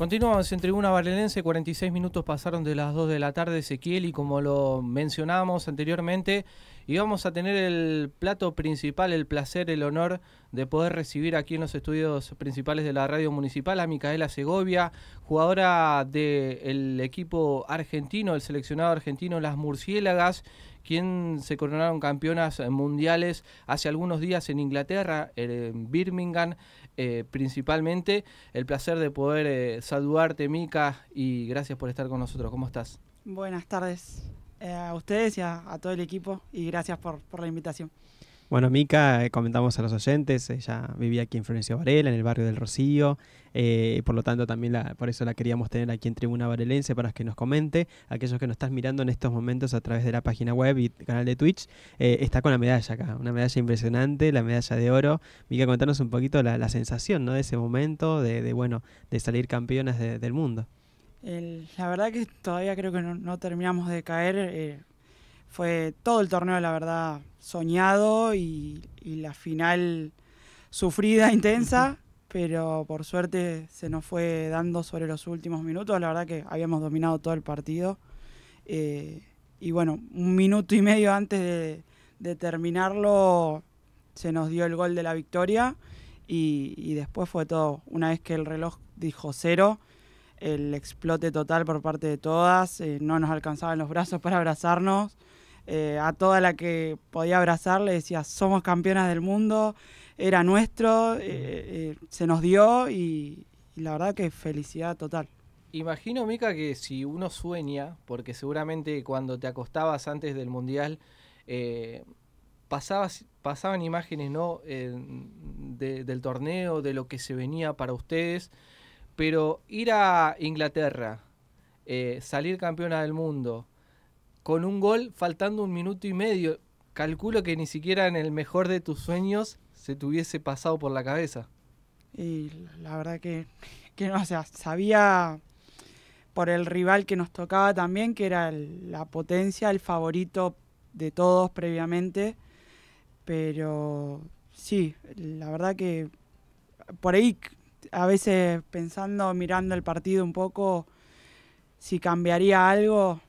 Continuamos en Tribuna Valenense, 46 minutos pasaron de las 2 de la tarde, Ezequiel, y como lo mencionamos anteriormente, y vamos a tener el plato principal, el placer, el honor de poder recibir aquí en los estudios principales de la radio municipal a Micaela Segovia, jugadora del equipo argentino, el seleccionado argentino Las Murciélagas, quien se coronaron campeonas mundiales hace algunos días en Inglaterra, en Birmingham eh, principalmente. El placer de poder eh, saludarte, Mica, y gracias por estar con nosotros. ¿Cómo estás? Buenas tardes. Eh, a ustedes y a, todo el equipo y gracias por, la invitación. Bueno, Mica, eh, comentamos a los oyentes, ella vivía aquí en Florencio Varela, en el barrio del Rocío, eh, por lo tanto también la, por eso la queríamos tener aquí en Tribuna Varelense para que nos comente, aquellos que nos están mirando en estos momentos a través de la página web y canal de Twitch, está con la medalla acá, una medalla impresionante, la medalla de oro. Mica, contanos un poquito la, sensación ¿no? de ese momento, de, bueno, de salir campeonas del mundo la verdad que todavía creo que no, terminamos de caer. Eh, fue todo el torneo, la verdad, soñado y, la final sufrida, intensa, pero por suerte se nos fue dando sobre los últimos minutos. La verdad que habíamos dominado todo el partido. Eh, y bueno, un minuto y medio antes de, terminarlo se nos dio el gol de la victoria y después fue todo. Una vez que el reloj dijo cero, el explote total por parte de todas, eh, no nos alcanzaban los brazos para abrazarnos. Eh, a toda la que podía abrazar le decía, somos campeonas del mundo, era nuestro, eh, se nos dio y, la verdad que felicidad total. Imagino, Mica, que si uno sueña, porque seguramente cuando te acostabas antes del Mundial, pasaban imágenes ¿no? del torneo, de lo que se venía para ustedes. Pero ir a Inglaterra, eh, salir campeona del mundo, con un gol faltando un minuto y medio, calculo que ni siquiera en el mejor de tus sueños se te hubiese pasado por la cabeza. Y la verdad que, no, o sea, sabía por el rival que nos tocaba también, que era la potencia, el favorito de todos previamente, pero sí, la verdad que por ahí a veces pensando, mirando el partido un poco, si cambiaría algo.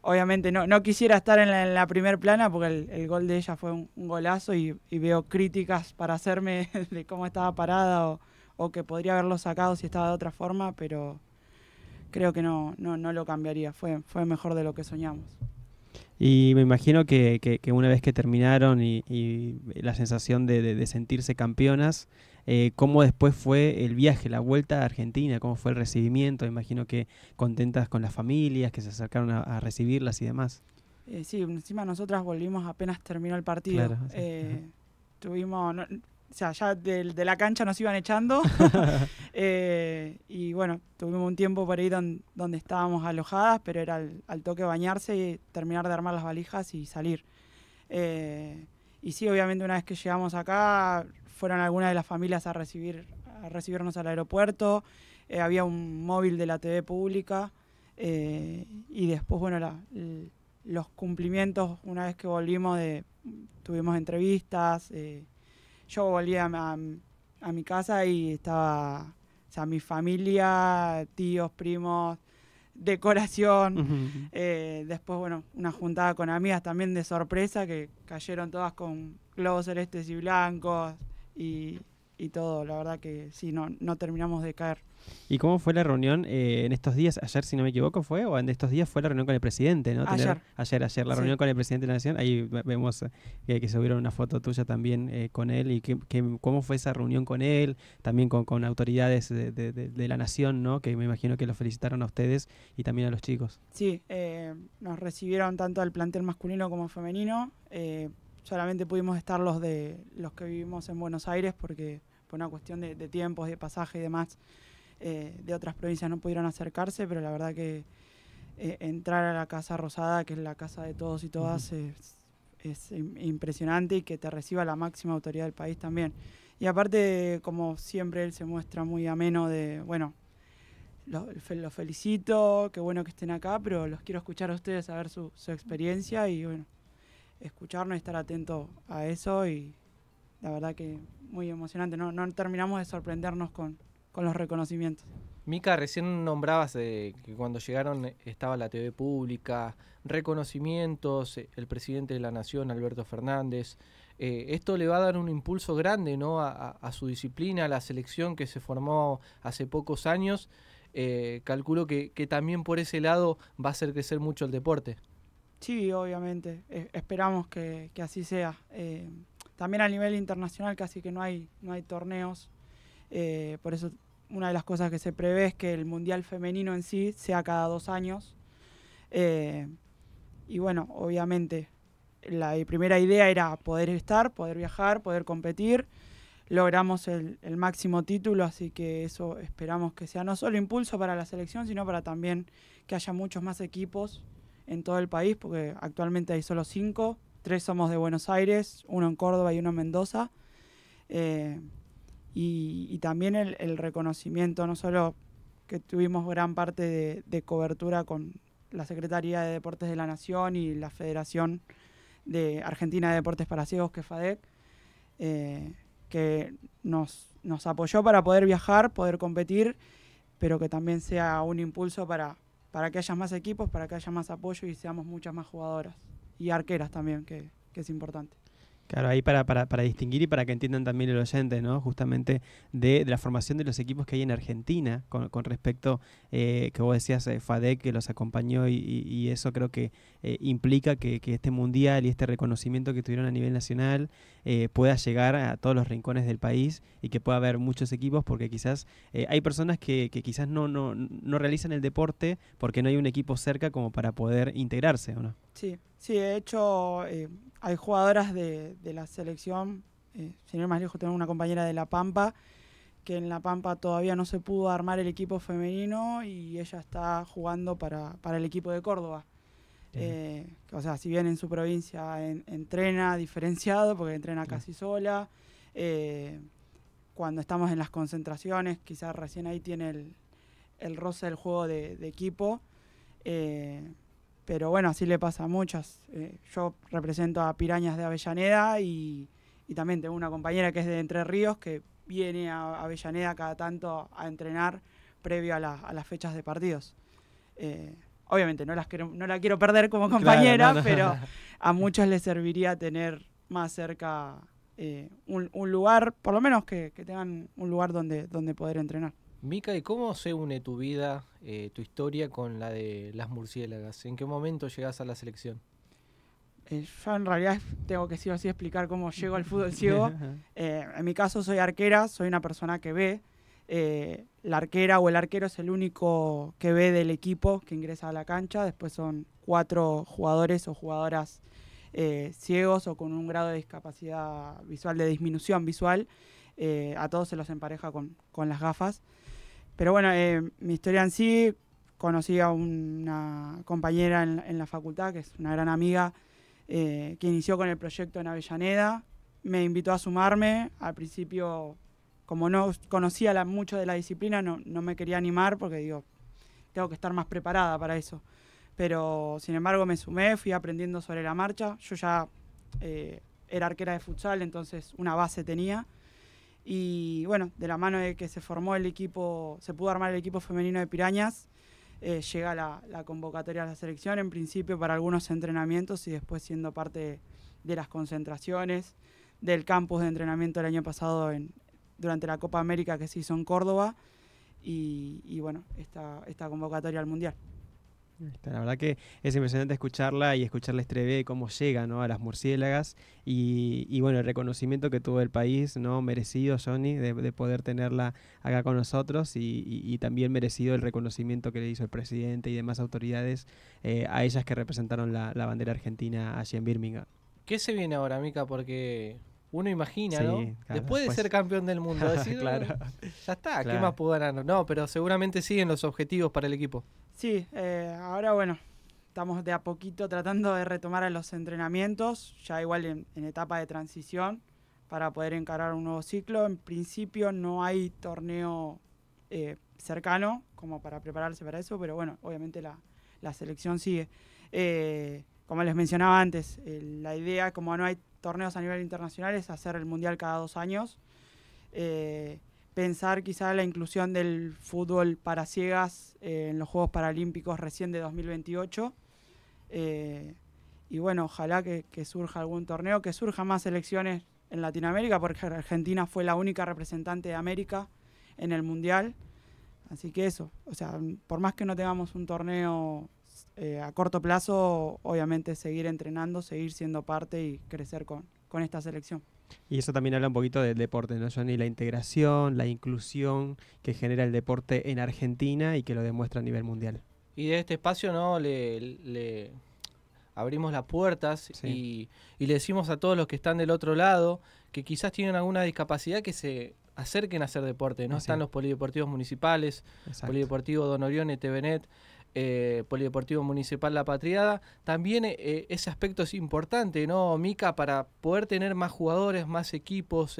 Obviamente no, quisiera estar en la, primer plana porque el, gol de ella fue un, golazo y, veo críticas para hacerme de cómo estaba parada o, que podría haberlo sacado si estaba de otra forma, pero creo que no, no, lo cambiaría. Fue, fue mejor de lo que soñamos. Y me imagino que, una vez que terminaron y, la sensación de, sentirse campeonas, eh, cómo después fue el viaje, la vuelta a Argentina, cómo fue el recibimiento, imagino que contentas con las familias que se acercaron a, recibirlas y demás. Eh, sí, encima nosotras volvimos apenas terminó el partido. Eh, tuvimos, o sea, ya de, la cancha nos iban echando. y bueno, tuvimos un tiempo por ahí donde estábamos alojadas, pero era al, toque bañarse y terminar de armar las valijas y salir. y sí, obviamente una vez que llegamos acá, fueron algunas de las familias a, recibir, a recibirnos al aeropuerto, eh, había un móvil de la TV pública eh, y después, bueno, los cumplimientos, una vez que volvimos, tuvimos entrevistas, eh, yo volví a, mi casa y estaba, o mi familia, tíos, primos, decoración, después, bueno, una juntada con amigas también de sorpresa que cayeron todas con globos celestes y blancos, y, todo. La verdad que sí, no, no terminamos de caer. ¿Y cómo fue la reunión eh, en estos días? Ayer, si no me equivoco, fue, o en estos días fue la reunión con el presidente, Ayer. ayer, ayer, la reunión con el presidente de la Nación. Ahí vemos que eh, que subieron una foto tuya también eh, con él y que, cómo fue esa reunión con él, también con, autoridades de, la Nación, ¿no? Que me imagino que lo felicitaron a ustedes y también a los chicos. Sí, nos recibieron tanto al plantel masculino como femenino solamente pudimos estar los de los que vivimos en Buenos Aires porque por una cuestión de, tiempos, de pasaje y demás, eh, de otras provincias no pudieron acercarse, pero la verdad que eh, entrar a la Casa Rosada, que es la casa de todos y todas, es, impresionante y que te reciba la máxima autoridad del país también. Y aparte, como siempre, él se muestra muy ameno de, bueno, los felicito, qué bueno que estén acá, pero los quiero escuchar a ustedes a ver su, su experiencia y bueno escucharnos y estar atento a eso y la verdad que muy emocionante, no, terminamos de sorprendernos con, los reconocimientos. Mica, recién nombrabas que cuando llegaron estaba la TV pública, reconocimientos, el presidente de la Nación, Alberto Fernández. Eh, esto le va a dar un impulso grande ¿no? a, su disciplina, a la selección que se formó hace pocos años. Eh, calculo que, que también por ese lado va a hacer crecer mucho el deporte. Sí, obviamente. Eh, esperamos que, así sea. Eh, también a nivel internacional casi que no hay, no hay torneos. Eh, por eso una de las cosas que se prevé es que el Mundial femenino en sí sea cada dos años. y bueno, obviamente la primera idea era poder estar, poder viajar, poder competir. Logramos el máximo título, así que eso esperamos que sea no solo impulso para la selección, sino para también que haya muchos más equipos en todo el país, porque actualmente hay solo cinco. Tres somos de Buenos Aires, uno en Córdoba y uno en Mendoza. Eh, y, también el, reconocimiento, no solo que tuvimos gran parte de, cobertura con la Secretaría de Deportes de la Nación y la Federación de Argentina de Deportes para Ciegos, que FADEC, eh, que nos, nos apoyó para poder viajar, poder competir, pero que también sea un impulso para, para que haya más equipos, para que haya más apoyo y seamos muchas más jugadoras. Y arqueras también, que, es importante. Claro, ahí para, para, para, distinguir y para que entiendan también el oyente, ¿no? Justamente de, la formación de los equipos que hay en Argentina con, respecto eh, que vos decías, eh, FADEC que los acompañó y, eso creo que eh, implica que, este mundial y este reconocimiento que tuvieron a nivel nacional eh, pueda llegar a todos los rincones del país y que pueda haber muchos equipos porque quizás hay personas que, quizás no, no, no realizan el deporte porque no hay un equipo cerca como para poder integrarse, ¿o no? Sí, Sí, de hecho, eh, hay jugadoras de, la selección, eh, sin más lejos, tengo una compañera de La Pampa, que en La Pampa todavía no se pudo armar el equipo femenino y ella está jugando para, el equipo de Córdoba. Eh, o sea, si bien en su provincia entrena diferenciado, porque entrena casi sola, eh, cuando estamos en las concentraciones, quizás recién ahí tiene el, el roce del juego de, equipo. Pero bueno, así le pasa a muchas. Eh, yo represento a Pirañas de Avellaneda y, también tengo una compañera que es de Entre Ríos que viene a Avellaneda cada tanto a entrenar previo a, las fechas de partidos. Eh, obviamente no, las no la quiero perder como compañera, pero a muchas les serviría tener más cerca eh, un, lugar, por lo menos que, que, tengan un lugar donde, donde poder entrenar. Mica, ¿y cómo se une tu vida, eh, tu historia con la de las murciélagas? ¿En qué momento llegas a la selección? Eh, yo en realidad tengo que sí así explicar cómo llego al fútbol ciego. Eh, en mi caso soy arquera, soy una persona que ve. la arquera o el arquero es el único que ve del equipo que ingresa a la cancha. Después son cuatro jugadores o jugadoras ciegos o con un grado de discapacidad visual, de disminución visual. a todos se los empareja con, con las gafas. Pero bueno, eh, mi historia en sí, conocí a una compañera en, la facultad, que es una gran amiga, eh, que inició con el proyecto en Avellaneda. Me invitó a sumarme. Al principio, como no conocía mucho de la disciplina, no, me quería animar porque digo, tengo que estar más preparada para eso. Pero sin embargo me sumé, fui aprendiendo sobre la marcha. Yo ya eh, era arquera de futsal, entonces una base tenía. Y bueno, de la mano de que se formó el equipo, se pudo armar el equipo femenino de Pirañas, eh, llega la, convocatoria a la selección, en principio para algunos entrenamientos y después siendo parte de las concentraciones del campus de entrenamiento el año pasado durante la Copa América que se hizo en Córdoba y, bueno, esta, esta convocatoria al Mundial. Este, la verdad que es impresionante escucharla y escuchar la Estrebe cómo llega a las murciélagas y, bueno, el reconocimiento que tuvo el país, ¿no? merecido Johnny de, poder tenerla acá con nosotros y, y, también merecido el reconocimiento que le hizo el presidente y demás autoridades eh, a ellas que representaron la, bandera argentina allí en Birmingham. ¿Qué se viene ahora, Mica? Porque uno imagina, ¿no? después, de ser campeón del mundo, claro. ya está, ¿qué más puedo No, pero seguramente siguen los objetivos para el equipo. Sí, eh, ahora bueno, estamos de a poquito tratando de retomar a los entrenamientos, ya igual en, etapa de transición, para poder encarar un nuevo ciclo. En principio no hay torneo eh, cercano como para prepararse para eso, pero bueno, obviamente la, selección sigue. Eh, como les mencionaba antes, la idea, como no hay torneos a nivel internacional, es hacer el mundial cada dos años. Eh, pensar quizá la inclusión del fútbol para ciegas eh, en los Juegos Paralímpicos recién de 2028. Eh, y bueno, ojalá que, surja algún torneo, que surjan más selecciones en Latinoamérica, porque Argentina fue la única representante de América en el Mundial. Así que eso, o sea, por más que no tengamos un torneo eh, a corto plazo, obviamente seguir entrenando, seguir siendo parte y crecer con esta selección. Y eso también habla un poquito del deporte, ¿no, y La integración, la inclusión que genera el deporte en Argentina y que lo demuestra a nivel mundial. Y de este espacio, ¿no? Le, abrimos las puertas y, le decimos a todos los que están del otro lado que quizás tienen alguna discapacidad que se acerquen a hacer deporte, ¿no? Ah, están los polideportivos municipales, Polideportivo Don Orión, Tevenet. Eh, Polideportivo Municipal La Patriada. También eh, eh, ese aspecto es importante, ¿no, Mica? Para poder tener más jugadores, más equipos.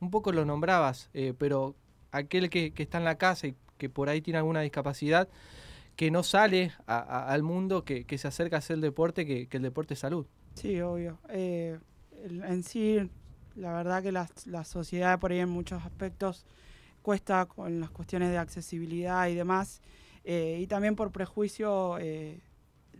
un poco lo nombrabas, pero aquel que, está en la casa y que por ahí tiene alguna discapacidad, que no sale al mundo, que, se acerca a hacer el deporte, que, el deporte es salud. Sí, obvio. en sí, la verdad que la, la sociedad por ahí en muchos aspectos cuesta con las cuestiones de accesibilidad y demás. Eh, y también por prejuicio eh,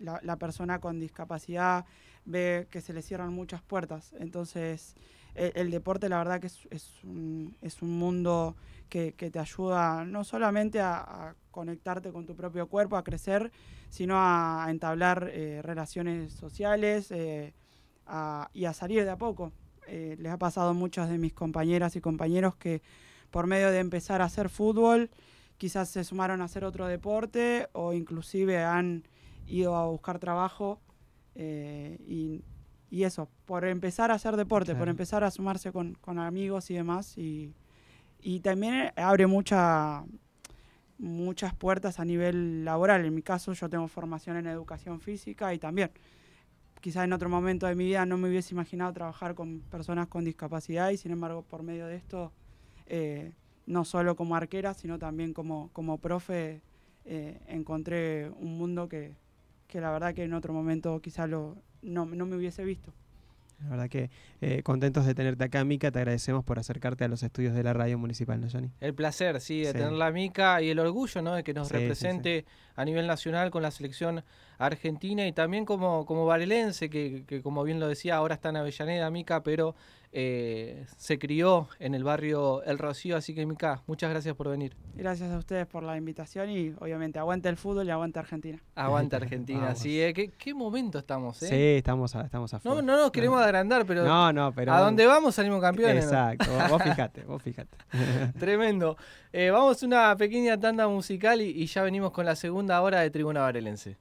la, persona con discapacidad ve que se le cierran muchas puertas. Entonces, el, deporte la verdad que es, un, es un, mundo que, te ayuda no solamente a, conectarte con tu propio cuerpo, a crecer, sino a, entablar eh, relaciones sociales y a salir de a poco. les ha pasado muchas de mis compañeras y compañeros que por medio de empezar a hacer fútbol, quizás se sumaron a hacer otro deporte o inclusive han ido a buscar trabajo eh, y, eso, por empezar a hacer deporte, por empezar a sumarse con, amigos y demás. Y, también eh, abre mucha, muchas puertas a nivel laboral. En mi caso yo tengo formación en educación física y también quizás en otro momento de mi vida no me hubiese imaginado trabajar con personas con discapacidad y sin embargo por medio de esto... Eh, no solo como arquera, sino también como, como profe, eh, encontré un mundo que, que, la verdad que en otro momento quizá lo, no, me hubiese visto. La verdad que eh, contentos de tenerte acá, Mica. Te agradecemos por acercarte a los estudios de la radio municipal, ¿no, Johnny? El placer, sí, de tenerla, Mica, y el orgullo, ¿no? De que nos represente a nivel nacional con la selección argentina y también como, como que, que como bien lo decía, ahora está en Avellaneda, Mica, pero eh, se crió en el barrio El Rocío. Así que, Mica, muchas gracias por venir. Gracias a ustedes por la invitación y obviamente aguante el fútbol y aguante Argentina. Aguante Argentina, sí. Eh, ¿Qué, momento estamos, eh. Sí, estamos a, estamos No, no nos queremos agrandar, pero. No, no, pero. A dónde vamos salimos campeones. Exacto, vos fijate, vos fijate. Tremendo. vamos a una pequeña tanda musical y, y ya venimos con la segunda hora de Tribuna Varelense.